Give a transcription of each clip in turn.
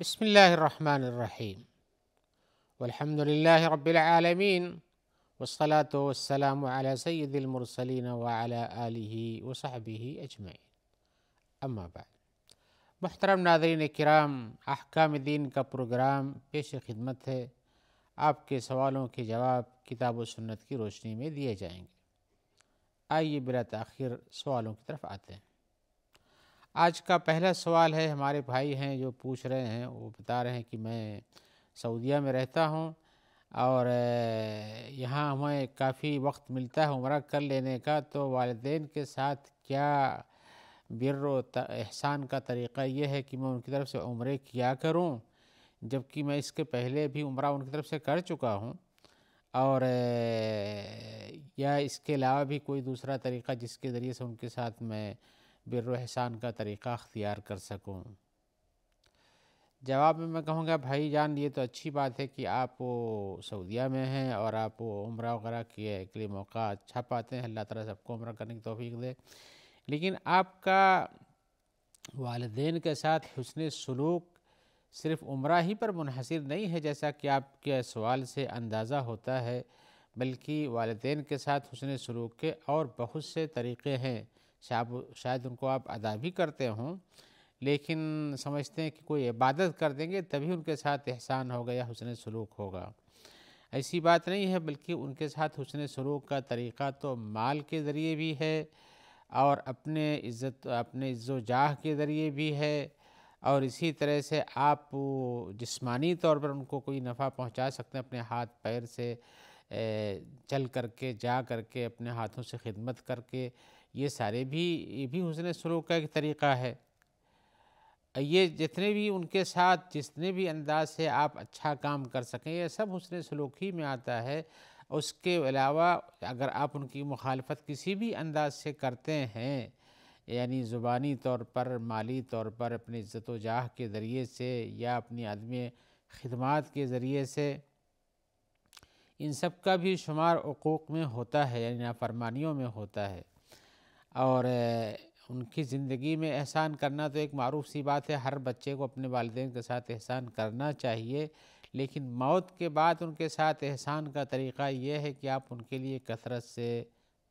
بسم الله الرحمن الرحيم والحمد لله رب العالمين والصلاة والسلام على سيد المرسلين وعلى آله وصحبه أجمعين أما بعد محترم ناظرين الكرام أحكام الدين كبروغرام بيش خدمته آپ کے سوالوں کے جواب کتاب و سنت کی روشنی میں دیے جائیں گے آئیے بلا تاخیر سوالوں کی طرف آتے ہیں आज का पहला सवाल है हमारे भाई हैं जो पूछ रहे हैं वो बता रहे हैं कि मैं सऊदिया में रहता हूँ और यहाँ हमें काफ़ी वक्त मिलता है उम्र कर लेने का तो वालदेन के साथ क्या बिर एहसान का तरीक़ा यह है कि मैं उनकी तरफ से उम्र किया करूँ जबकि मैं इसके पहले भी उम्र उनकी तरफ से कर चुका हूँ और या इसके अलावा भी कोई दूसरा तरीक़ा जिसके ज़रिए से उनके साथ मैं बिरहसान का तरीक़ा अख्तियार कर सकूँ जवाब में मैं कहूँगा भाई जान ये तो अच्छी बात है कि आप सऊदिया में हैं और आप उम्र वगैरह किए के लिए मौका अच्छा पाते हैं अल्लाह ताला सबको उम्र करने की तोफ़ी दे लेकिन आपका वालदेन के साथ हसन सलूक सिर्फ़ उम्र ही पर मुनहसर नहीं है जैसा कि आपके सवाल से अंदाज़ा होता है बल्कि वालदेन के साथ हसन सलूक के और बहुत से तरीक़े हैं शायद उनको आप अदा भी करते हों लेकिन समझते हैं कि कोई इबादत कर देंगे तभी उनके साथ एहसान होगा या हुसन सलूक होगा ऐसी बात नहीं है बल्कि उनके साथ हुसन सलूक का तरीक़ा तो माल के ज़रिए भी है और अपने इज़्ज़त अपने इज़्ज़ो जाह के ज़रिए भी है और इसी तरह से आप जिस्मानी तौर पर उनको कोई नफ़ा पहुंचा सकते हैं अपने हाथ पैर से चल करके जा करके अपने हाथों से खिदमत करके ये सारे भी ये भी हुसन सलूक का एक तरीक़ा है ये जितने भी उनके साथ जितने भी अंदाज से आप अच्छा काम कर सकें यह सब हुसन सलूक ही में आता है उसके अलावा अगर आप उनकी मुखालफत किसी भी अंदाज से करते हैं यानी ज़ुबानी तौर पर माली तौर पर अपनी इज़्ज़त जाह के ज़रिए से या अपनी आदम खदमात के ज़रिए से इन सब का भी शुमार हकूक़ में होता है यानी नाफरमानियों में होता है और उनकी ज़िंदगी में एहसान करना तो एक मरूफ सी बात है हर बच्चे को अपने वालदे के साथ एहसान करना चाहिए लेकिन मौत के बाद उनके साथ एहसान का तरीक़ा यह है कि आप उनके लिए कसरत से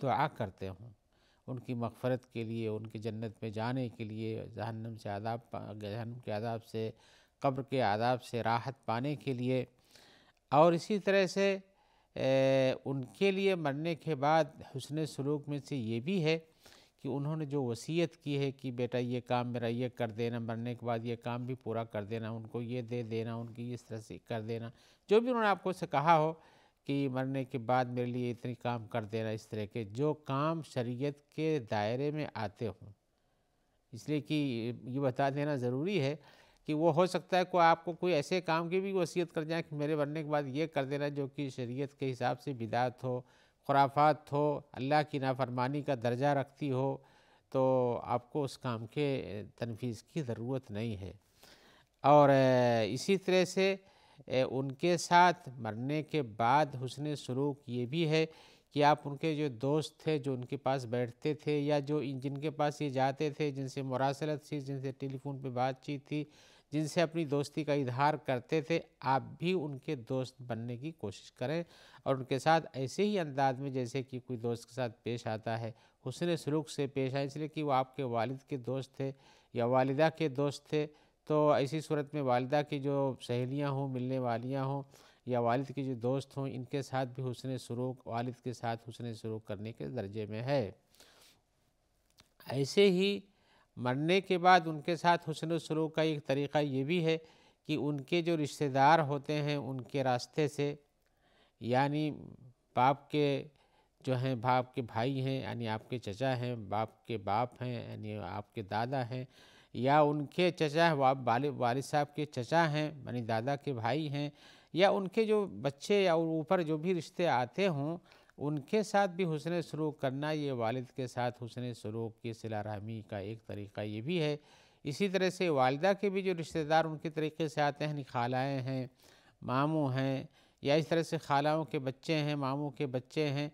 दुआ करते हों उनकी मफ़रत के लिए उनके जन्नत में जाने के लिए जहनम से आदाब जहनम के आदाब से कब्र के आदाब से राहत पाने के लिए और इसी तरह से ए, उनके लिए मरने के बाद हसन सलूक में से ये भी है कि उन्होंने जो वसीयत की है कि बेटा ये काम मेरा ये कर देना मरने के बाद ये काम भी पूरा कर देना उनको ये दे देना उनकी इस तरह से कर देना जो भी उन्होंने आपको से कहा हो कि मरने के बाद मेरे लिए इतने काम कर देना इस तरह के जो काम शरीयत के दायरे में आते हों इसलिए कि ये बता देना ज़रूरी है कि वो हो सकता है कोई आपको कोई ऐसे काम की भी वसीयत कर जाए कि मेरे मरने के बाद ये कर देना जो कि शरीयत के हिसाब से बिदात हो खुराफात हो अल्लाह की नाफरमानी का दर्जा रखती हो तो आपको उस काम के तनफीज़ की ज़रूरत नहीं है और इसी तरह से उनके साथ मरने के बाद हुसन सलूक ये भी है कि आप उनके जो दोस्त थे जो उनके पास बैठते थे या जो जिनके पास ये जाते थे जिनसे मुरासलत थी जिनसे टेलीफोन पे बातचीत थी जिनसे अपनी दोस्ती का इजहार करते थे आप भी उनके दोस्त बनने की कोशिश करें और उनके साथ ऐसे ही अंदाज में जैसे कि कोई दोस्त के साथ पेश आता है हुसन सलूक से पेश आए इसलिए कि वो आपके वालिद के दोस्त थे या वालदा के दोस्त थे तो ऐसी सूरत में वालदा की जो सहेलियाँ हों मिलने वालियाँ हों या वालिद के जो दोस्त हों इनके साथ भी हुसन सलूक वालिद के साथ हुसन सलूक करने के दर्जे में है ऐसे ही मरने के बाद उनके साथ हुसन सलूक का एक तरीक़ा ये भी है कि उनके जो रिश्तेदार होते हैं उनके रास्ते से यानी बाप के जो हैं बाप के भाई हैं यानी आपके चचा हैं बाप के बाप हैं यानी आपके दादा हैं या उनके चचा वाल वालिद साहब के चचा हैं यानी दादा के भाई हैं या उनके जो बच्चे या ऊपर जो भी रिश्ते आते हों उनके साथ भी हुसन सलूक करना ये वालिद के साथ हुसन सलूक की रहमी का एक तरीका ये भी है इसी तरह से वालदा के भी जो रिश्तेदार उनके तरीके से आते हैं खालाएँ हैं मामू हैं या इस तरह से खालाओं के बच्चे हैं मामू के बच्चे हैं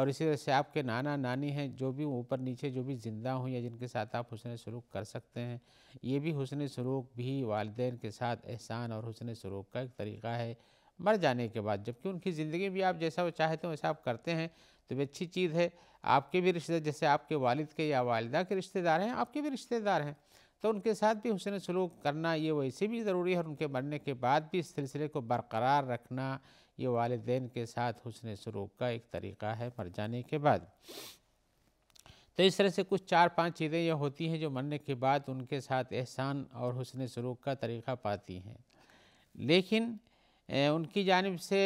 और इसी तरह से आपके नाना नानी हैं जो भी ऊपर नीचे जो भी ज़िंदा हों या जिनके साथ आप हुसन सलूक कर सकते हैं ये भी हुसन सलूक भी वालदे के साथ एहसान और हुसन सलूक का एक तरीका है मर जाने के बाद जबकि उनकी ज़िंदगी भी आप जैसा वो चाहते हो वैसा आप करते हैं तो भी अच्छी चीज़ है आपके भी रिश्तेदार जैसे आपके वालिद के या वालदा के रिश्तेदार हैं आपके भी रिश्तेदार हैं तो उनके साथ भी हुसन सलूक करना ये वैसे भी ज़रूरी है और उनके मरने के बाद भी इस सिलसिले को बरकरार रखना ये वालदेन के साथ हुसन सलूक का एक तरीक़ा है मर जाने के बाद तो इस तरह से कुछ चार पांच चीज़ें यह होती हैं जो मरने के बाद उनके साथ एहसान और हुसन सलूक का तरीक़ा पाती हैं लेकिन उनकी जानब से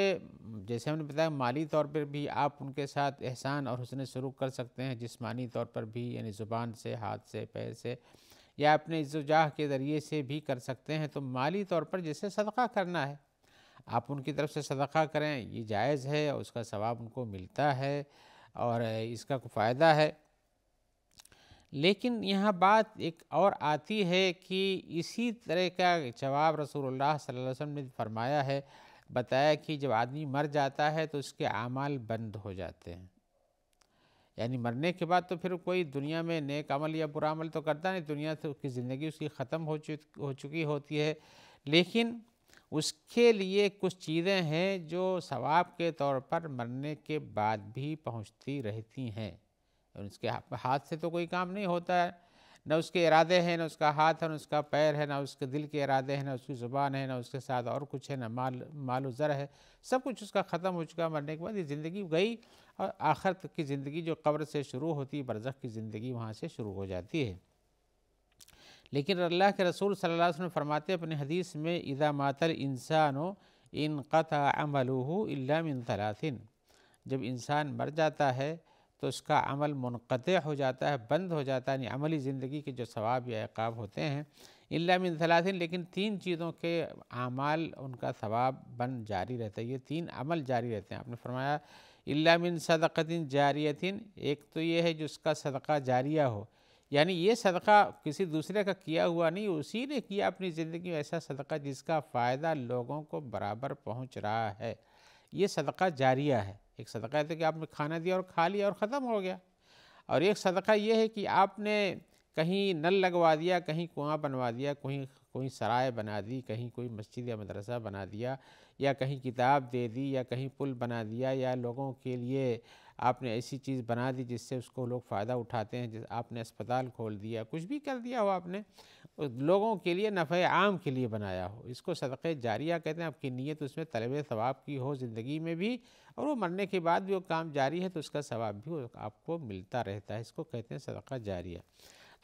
जैसे हमने बताया माली तौर पर भी आप उनके साथ एहसान और हसन सलूक कर सकते हैं जिसमानी तौर पर भी यानी ज़ुबान से हाथ से पैर से या अपने इज्जाह के ज़रिए से भी कर सकते हैं तो माली तौर पर जैसे सदका करना है आप उनकी तरफ से सदका करें ये जायज़ है और उसका सवाब उनको मिलता है और इसका फ़ायदा है लेकिन यहाँ बात एक और आती है कि इसी तरह का जवाब रसूलुल्लाह सल्लल्लाहु अलैहि वसल्लम ने फरमाया है बताया कि जब आदमी मर जाता है तो उसके अमाल बंद हो जाते हैं यानी मरने के बाद तो फिर कोई दुनिया में नेक अमल या बुरा अमल तो करता नहीं दुनिया से उसकी ज़िंदगी उसकी ख़त्म हो चुकी हो चुकी होती है लेकिन उसके लिए कुछ चीज़ें हैं जो सवाब के तौर पर मरने के बाद भी पहुंचती रहती हैं उसके हाथ से तो कोई काम नहीं होता है न उसके इरादे हैं न उसका हाथ है न उसका पैर है ना उसके दिल के इरादे हैं ना उसकी ज़ुबान है ना उसके साथ और कुछ है ना माल माल ज़र है सब कुछ उसका ख़त्म हो चुका मरने के बाद ये ज़िंदगी गई और तक की ज़िंदगी जो कब्र से शुरू होती है बरज़ की ज़िंदगी वहाँ से शुरू हो जाती है लेकिन अल्लाह के रसूल सल्ला वसम फरमाते अपने हदीस में इदा मातल इंसानो इन क़त अमलूह इलामिन तलाथिन जब इंसान मर जाता है तो उसका अमल मुनक़ हो जाता है बंद हो जाता है यानी अमली ज़िंदगी के जो सवाब या अकाब होते हैं इल्ला मिन सलासिन लेकिन तीन चीज़ों के अमाल उनका सवाब बन जारी रहता है ये तीन अमल जारी रहते हैं आपने फरमाया इल्ला मिन सदक़तिन जारियतिन एक तो ये है जो उसका सदका जारिया हो यानी ये सदका किसी दूसरे का किया हुआ नहीं उसी ने किया अपनी ज़िंदगी में ऐसा सदका जिसका फ़ायदा लोगों को बराबर पहुँच रहा है ये सदका जारिया है एक सदका है तो कि आपने खाना दिया और खा लिया और ख़त्म हो गया और एक सदका ये है कि आपने कहीं नल लगवा दिया कहीं कुआं बनवा दिया कहीं कोई सराय बना दी कहीं कोई मस्जिद या मदरसा बना दिया या कहीं किताब दे दी या कहीं पुल बना दिया या लोगों के लिए आपने ऐसी चीज़ बना दी जिससे उसको लोग फ़ायदा उठाते हैं आपने अस्पताल खोल दिया कुछ भी कर दिया हो आपने लोगों के लिए नफ़े आम के लिए बनाया हो इसको सदक़े जारिया कहते हैं आपकी नीयत उसमें तलब सवाब की हो ज़िंदगी में भी और वो मरने के बाद भी वो काम जारी है तो उसका सवाब भी आपको मिलता रहता है इसको कहते हैं सदक़ा जारिया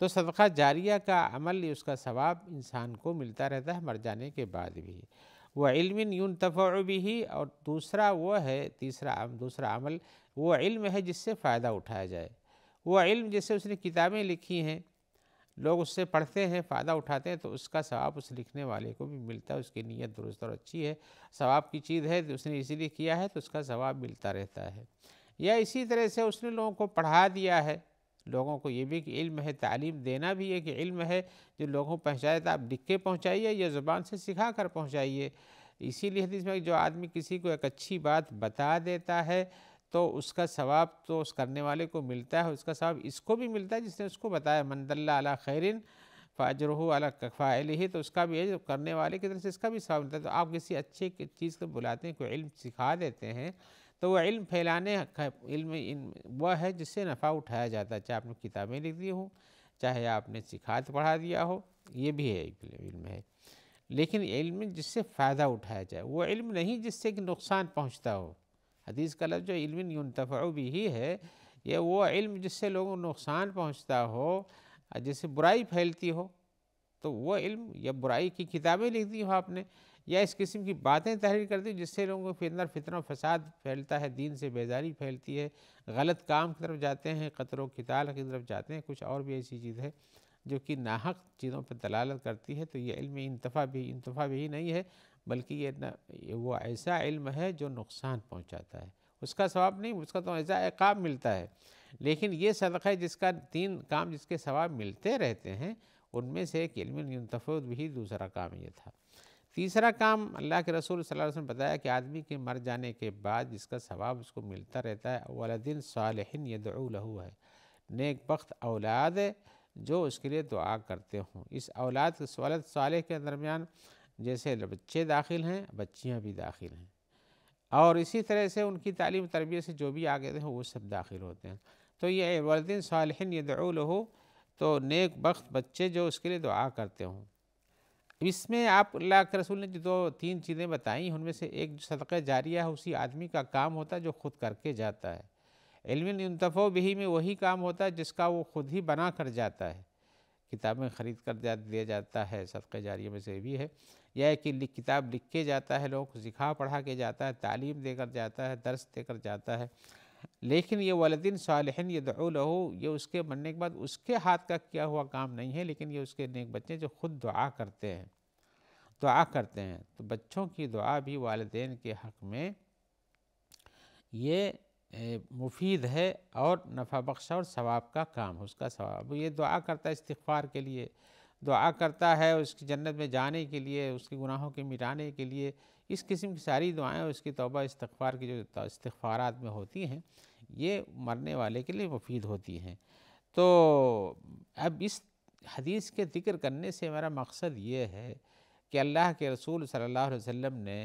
तो सदक़ा जारिया का अमल उसका सवाब इंसान को मिलता रहता है मर जाने के बाद भी वह इल्मिन यून तफ़ी और दूसरा वो है तीसरा दूसरा अमल वो इल्म है जिससे फ़ायदा उठाया जाए वो इल्म जिससे उसने किताबें लिखी हैं लोग उससे पढ़ते हैं फ़ायदा उठाते हैं तो उसका सवाब उस लिखने वाले को भी मिलता है उसकी नीयत दुरुस्त और अच्छी है सवाब की चीज़ है तो उसने इसीलिए किया है तो उसका सवाब मिलता रहता है या इसी तरह से उसने लोगों को पढ़ा दिया है लोगों को ये भी कि इल्म है तालीम देना भी एक इल्म है जो लोगों को पहुँचाए तो आप लिख के पहुँचाइए या ज़ुबान से सिखा कर पहुँचाइए इसीलिए हदीस में जो आदमी किसी को एक अच्छी बात बता देता है तो उसका सवाब तो उस करने वाले को मिलता है उसका सवाब इसको भी मिलता है जिसने उसको बताया मंदल्ला अला खैरिन फ़ाजरहू अला कफ़ाइल ही तो उसका भी है जो करने वाले की तरफ से इसका भी सवाब मिलता है तो आप किसी अच्छे चीज़ को बुलाते हैं कोई इल्म सिखा देते हैं तो वह इल्म फैलाने इल्म वह है जिससे नफ़ा उठाया जाता है चाहे आपने किताबें लिख दी हों चाहे आपने सिखात पढ़ा दिया हो ये भी है इल्म है लेकिन इल्म जिससे फ़ायदा उठाया जाए वो इल्म नहीं जिससे कि नुकसान पहुँचता हो हदीस का लफ्ज़ जो इल्म भी ही है यह वो इल्म जिससे लोगों को नुकसान पहुँचता हो जैसे बुराई फैलती हो तो वो इल्म या बुराई की किताबें लिख दी हो आपने या इस किस्म की बातें तहरीर करती जिससे लोगों के अंदर फितना फसाद फैलता है दीन से बेजारी फैलती है गलत काम की तरफ जाते हैं कतरों किताल की तरफ जाते हैं कुछ और भी ऐसी चीज़ है जो कि नाहक चीज़ों पर दलालत करती है तो ये इल्म इंतफ़ा भी इंतफ़ा भी नहीं है बल्कि ये न वो ऐसा इल्म है जो नुकसान पहुँचाता है उसका सवाब नहीं उसका तो ऐसा एकाब मिलता है लेकिन ये सदक़ है जिसका तीन काम जिसके सवाब मिलते रहते हैं उनमें से एक इल्म भी दूसरा काम ये था तीसरा काम अल्लाह के रसूल सल्लल्लाहु अलैहि वसल्लम बताया कि आदमी के मर जाने के बाद जिसका सवाब उसको मिलता रहता है दिन सालहिन यद लहू है नेक वक्त औलाद जो उसके लिए दुआ करते हों इस औलाद के सवालत साल के दरमियान जैसे बच्चे दाखिल हैं बच्चियाँ भी दाखिल हैं और इसी तरह से उनकी तालीम तरबियत से जो भी आगे हैं वो सब दाखिल होते हैं तो ये वालदिन सालहिन यद लहू तो नेक वक्त बच्चे जो उसके लिए दुआ करते हों इसमें आप अल्लाह के रसूल ने जो दो तीन चीज़ें बताई उनमें से एक जो सदक़ जारिया है उसी आदमी का काम होता है जो ख़ुद करके जाता है इलमिन बही बिही में वही काम होता है जिसका वो खुद ही बना कर जाता है किताबें ख़रीद कर जा दिया जाता है सदक़ जारिया में से भी है यह है कि किताब लिख के जाता है लोगों को सिखा पढ़ा के जाता है तालीम देकर जाता है दर्स देकर जाता है लेकिन ये वालदिन सालहन ये दहो ये उसके बनने के बाद उसके हाथ का किया हुआ काम नहीं है लेकिन ये उसके नेक बच्चे जो खुद दुआ करते हैं दुआ करते हैं तो बच्चों की दुआ भी वालदे के हक़ में ये मुफीद है और नफ़ा बख्शा और सवाब का काम है उसका सवाब ये दुआ करता है इस्तफार के लिए दुआ करता है उसकी जन्नत में जाने के लिए उसके गुनाहों के मिटाने के लिए इस किस्म की सारी दुआएं इसकी तोबा इस्तार की जो इस्तफारात में होती हैं ये मरने वाले के लिए मुफीद होती हैं तो अब इस हदीस के ज़िक्र करने से मेरा मकसद ये है कि अल्लाह के रसूल सल्लल्लाहु अलैहि वसल्लम ने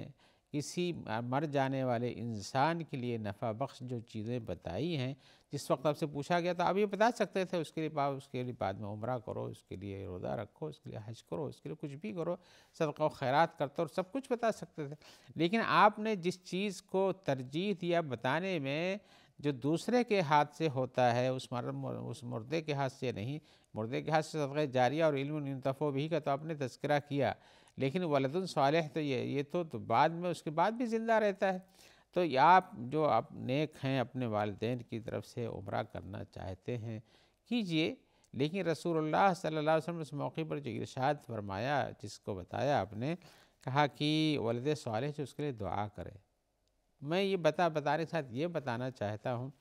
किसी मर जाने वाले इंसान के लिए नफ़ा बख्श जो चीज़ें बताई हैं जिस वक्त आपसे पूछा गया था आप ये बता सकते थे उसके लिए बाद उसके लिए बाद में उम्र करो उसके लिए रोज़ा रखो उसके लिए हज करो उसके लिए कुछ भी करो सदका खैरत करते और सब कुछ बता सकते थे लेकिन आपने जिस चीज़ को तरजीह दिया बताने में जो दूसरे के हाथ से होता है उस मर उस मुर्दे के हाथ से नहीं मुर्दे के हाथ से सदक़ जारिया और इल्म भी का तो आपने तस्करा किया लेकिन वलदन सालह तो ये ये तो, तो बाद में उसके बाद भी ज़िंदा रहता है तो आप जो आप नेक हैं अपने वालदे की तरफ से उम्र करना चाहते हैं कीजिए लेकिन रसूलुल्लाह सल्लल्लाहु अलैहि वसल्लम उस मौके पर जो इरशाद फरमाया जिसको बताया आपने कहा कि वलद साल उसके लिए दुआ करें मैं ये बता बताने के साथ ये बताना चाहता हूँ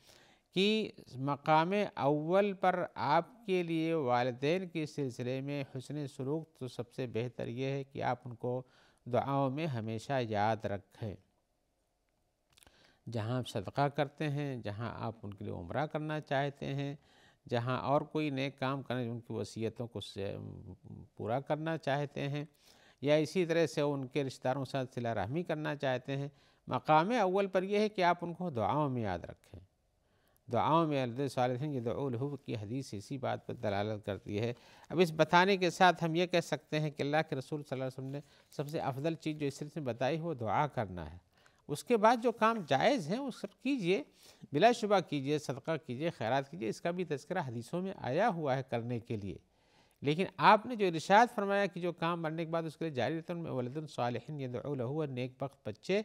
कि मकाम अव्वल पर आपके लिए वालदेन के सिलसिले में हसन सलूक तो सबसे बेहतर यह है कि आप उनको दुआओं में हमेशा याद रखें जहाँ आप सदका करते हैं जहाँ आप उनके लिए उम्र करना चाहते हैं जहाँ और कोई नए काम करने उनकी वसीयतों को पूरा करना चाहते हैं या इसी तरह से उनके रिश्तेदारों के साथ सिला रहमी करना चाहते हैं मकाम अव्वल पर यह है कि आप उनको दुआओं में याद रखें दुआओं में अर्द सालहन यदूलहु की हदीस इसी बात पर दलालत करती है अब इस बताने के साथ हम ये कह सकते हैं कि अल्लाह के रसूल वसल्लम ने सबसे अफजल चीज़ जो इस सिलसिले में बताई वो दुआ करना है उसके बाद जो काम जायज़ हैं वो सब कीजिए बिलाशुबा कीजिए सदका कीजिए खैरात कीजिए इसका भी तस्करा हदीसों में आया हुआ है करने के लिए लेकिन आपने जो इरशाद फरमाया कि जो काम मरने के बाद उसके लिए जारी रहता है वलदन सालहन यदूलहु नेक वक्त बच्चे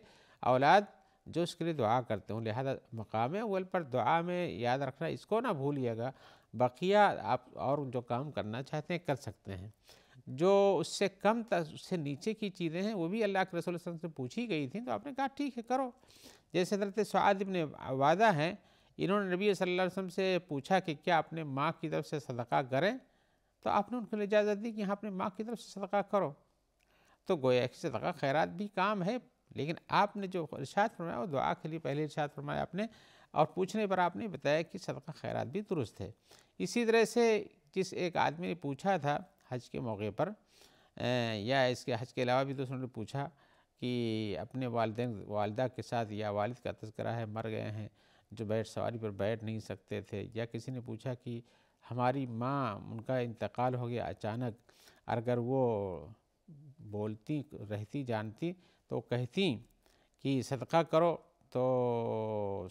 औलाद जो इसके लिए दुआ करते हूँ लिहाजा मकाम अवल पर दुआ में याद रखना इसको ना भूलिएगा बकिया आप और जो काम करना चाहते हैं कर सकते हैं जो उससे कम उससे नीचे की चीज़ें हैं वो भी अल्लाह के रसूल से पूछी गई थी तो आपने कहा ठीक है करो जैसे हजरत स्वाद ने वादा हैं इन्होंने नबी अलैहि वसल्लम से पूछा कि क्या आपने माँ की तरफ से सदका करें तो आपने उनको इजाज़त दी कि हाँ अपने माँ की तरफ से सदका करो तो गोया कि सदका खैरात भी काम है लेकिन आपने जो इर्शाद फरमाया वो दुआ के लिए पहले इर्शाद फरमाया आपने और पूछने पर आपने बताया कि सदका खैरात भी दुरुस्त है इसी तरह से जिस एक आदमी ने पूछा था हज के मौके पर या इसके हज के अलावा भी दूसरों ने पूछा कि अपने वालदे वालदा के साथ या वालिद का तस्करा है मर गए हैं जो बैठ सवारी पर बैठ नहीं सकते थे या किसी ने पूछा कि हमारी माँ उनका इंतकाल हो गया अचानक अगर वो बोलती रहती जानती तो कहती कि सदका करो तो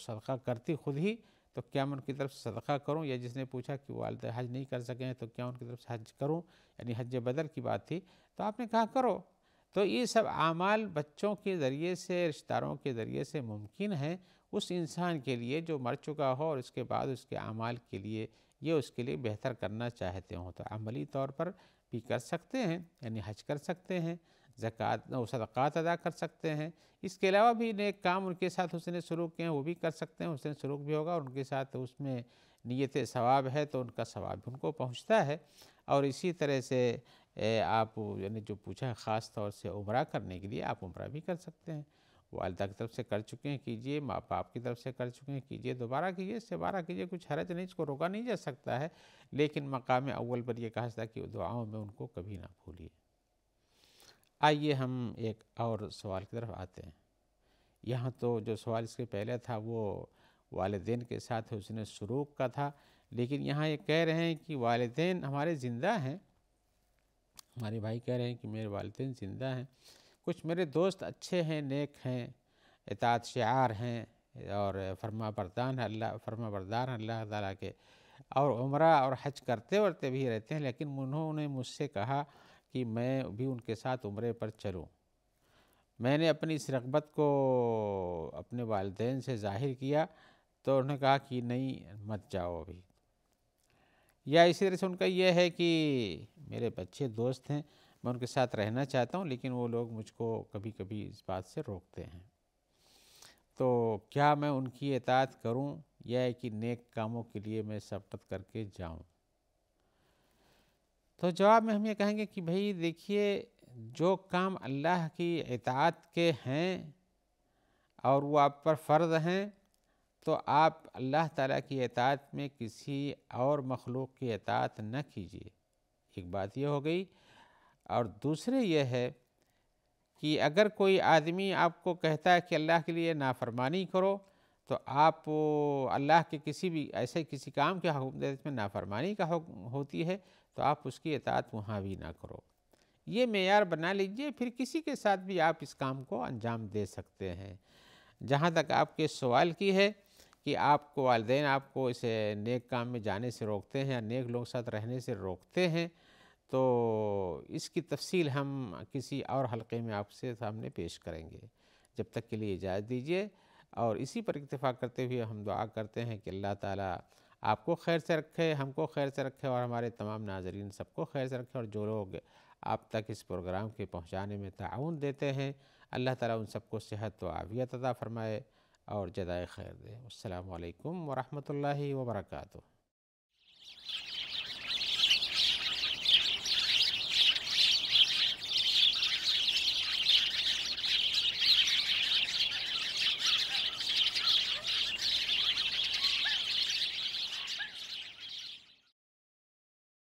सदका करती खुद ही तो क्या मैं उनकी तरफ से सदका करूं या जिसने पूछा कि वो वालद हज नहीं कर सके हैं तो क्या उनकी तरफ से हज करूं यानी हज बदर की बात थी तो आपने कहा करो तो ये सब अमाल बच्चों के ज़रिए से रिश्तेदारों के ज़रिए से मुमकिन है उस इंसान के लिए जो मर चुका हो और उसके बाद उसके अमाल के लिए ये उसके लिए बेहतर करना चाहते हों तो अमली तौर पर भी कर सकते हैं यानी हज कर सकते हैं जक़ात और सदक़ात अदा कर सकते हैं इसके अलावा भी नेक काम उनके साथ उसने सलूक किए हैं वो भी कर सकते हैं उसने सलूक भी होगा और उनके साथ उसमें नीयत सवाब है तो उनका सवाब उनको पहुँचता है और इसी तरह से आप यानी जो पूछा है ख़ास तौर से उम्र करने के लिए आप उम्र भी कर सकते हैं वालदा की तरफ से कर चुके हैं कीजिए माँ बाप की तरफ से कर चुके हैं कीजिए दोबारा कीजिए इससे बारह कीजिए कुछ हरज नहीं इसको रोका नहीं जा सकता है लेकिन मकाम अव्वल पर यह कहा था कि दुआओं में उनको कभी ना भूलिए आइए हम एक और सवाल की तरफ आते हैं यहाँ तो जो सवाल इसके पहले था वो वालदेन के साथ उसने सलूक का था लेकिन यहाँ ये कह रहे हैं कि वालदेन हमारे ज़िंदा हैं हमारे भाई कह रहे हैं कि मेरे वालदेन ज़िंदा हैं कुछ मेरे दोस्त अच्छे हैं नेक हैं इतात शार हैं और फरमा बरदान अल्लाह फरमा बरदान अल्लाह ताला के और उम्र और हज करते वरते भी रहते हैं लेकिन उन्होंने मुझसे कहा कि मैं भी उनके साथ उम्र पर चलूँ मैंने अपनी इस रगबत को अपने वालदेन से जाहिर किया तो उन्होंने कहा कि नहीं मत जाओ अभी या इसी तरह से उनका यह है कि मेरे बच्चे दोस्त हैं मैं उनके साथ रहना चाहता हूँ लेकिन वो लोग मुझको कभी कभी इस बात से रोकते हैं तो क्या मैं उनकी एतात करूँ या कि नेक कामों के लिए मैं सबकत करके जाऊँ तो जवाब में हम ये कहेंगे कि भाई देखिए जो काम अल्लाह की इतात के हैं और वो आप पर फ़र्ज़ हैं तो आप अल्लाह ताला की इतात में किसी और मखलूक की इतात न कीजिए एक बात ये हो गई और दूसरे ये है कि अगर कोई आदमी आपको कहता है कि अल्लाह के लिए नाफरमानी करो तो आप अल्लाह के किसी भी ऐसे किसी काम के हुक्म में नाफरमानी का होती है तो आप उसकी इतात वहाँ भी ना करो ये मैार बना लीजिए फिर किसी के साथ भी आप इस काम को अंजाम दे सकते हैं जहाँ तक आपके सवाल की है कि आपको वालदे आपको इसे नेक काम में जाने से रोकते हैं या नेक लोग साथ रहने से रोकते हैं तो इसकी तफसील हम किसी और हलके में आपसे सामने पेश करेंगे जब तक के लिए इजाज़त दीजिए और इसी पर इतफ़ा करते हुए हम दुआ करते हैं कि अल्लाह ताला आपको खैर से रखे हमको खैर से रखे और हमारे तमाम नाजरन सबको खैर से रखे और जो लोग आप तक इस प्रोग्राम के पहुँचाने में ताउन देते हैं अल्लाह ताला उन सबको सेहत व आवियत अदा फरमाए और जदाय खैर दे अल्लाम वरहमल वर्का